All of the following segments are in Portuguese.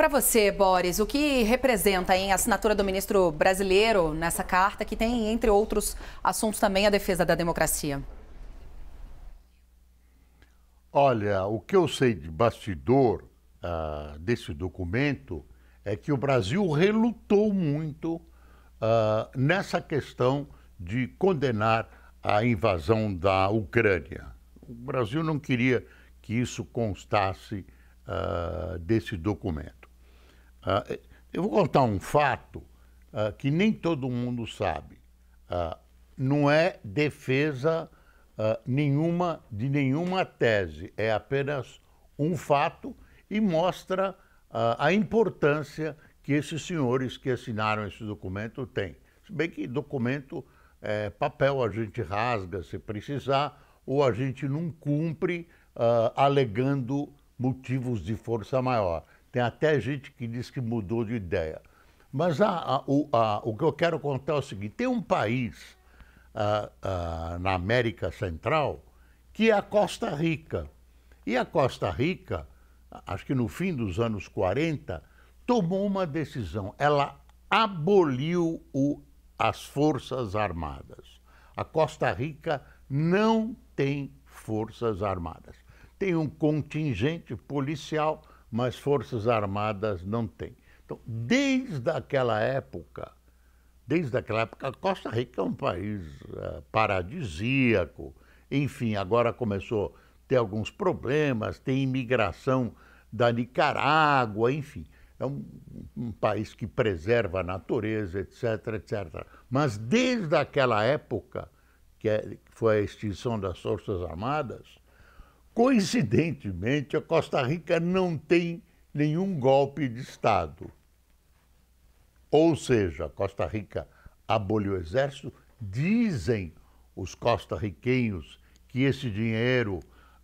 Para você, Boris, o que representa hein, a assinatura do ministro brasileiro nessa carta, que tem, entre outros assuntos, também a defesa da democracia? Olha, o que eu sei de bastidor ah, desse documento é que o Brasil relutou muito ah, nessa questão de condenar a invasão da Ucrânia. O Brasil não queria que isso constasse ah, desse documento. Ah, eu vou contar um fato ah, que nem todo mundo sabe. Ah, não é defesa nenhuma de nenhuma tese, é apenas um fato e mostra a importância que esses senhores que assinaram esse documento têm. Se bem que documento é papel, a gente rasga se precisar, ou a gente não cumpre alegando motivos de força maior. Tem até gente que diz que mudou de ideia. Mas a, a, o, a, o, que eu quero contar é o seguinte: tem um país na América Central que é a Costa Rica. E a Costa Rica, acho que no fim dos anos 40, tomou uma decisão. Ela aboliu o, as Forças Armadas. A Costa Rica não tem Forças Armadas. Tem um contingente policial mas Forças Armadas não tem. Então, desde aquela época, desde aquela época, Costa Rica é um país é, paradisíaco, enfim, agora começou a ter alguns problemas, tem imigração da Nicarágua, enfim. É um, um país que preserva a natureza, etc, etc. Mas desde aquela época, é, que foi a extinção das Forças Armadas, Coincidentemente, a Costa Rica não tem nenhum golpe de Estado. Ou seja, a Costa Rica aboliu o exército. Dizem os costarriquenhos que esse dinheiro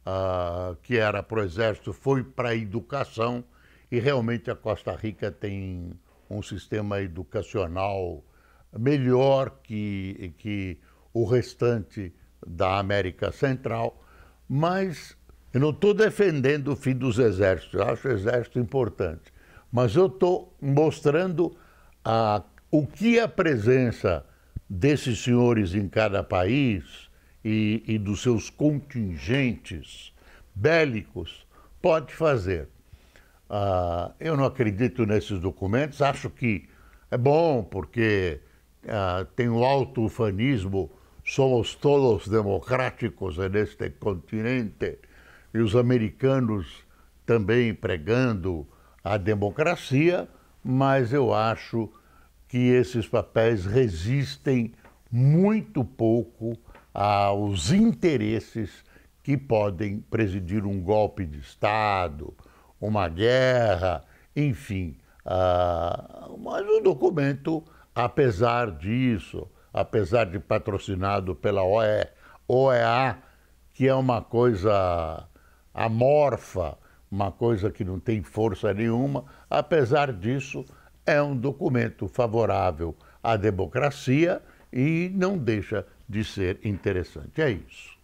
uh, que era para o exército foi para a educação e realmente a Costa Rica tem um sistema educacional melhor que, que o restante da América Central, mas eu não estou defendendo o fim dos exércitos, eu acho o exército importante, mas eu estou mostrando a, o que a presença desses senhores em cada país e, e dos seus contingentes bélicos pode fazer. Ah, eu não acredito nesses documentos, acho que é bom porque ah, tem o alto ufanismo, somos todos democráticos neste continente, e os americanos também pregando a democracia, mas eu acho que esses papéis resistem muito pouco aos interesses que podem presidir um golpe de Estado, uma guerra, enfim. Uh, mas o documento, apesar disso, apesar de patrocinado pela OEA que é uma coisa amorfa, uma coisa que não tem força nenhuma, apesar disso, é um documento favorável à democracia e não deixa de ser interessante. É isso.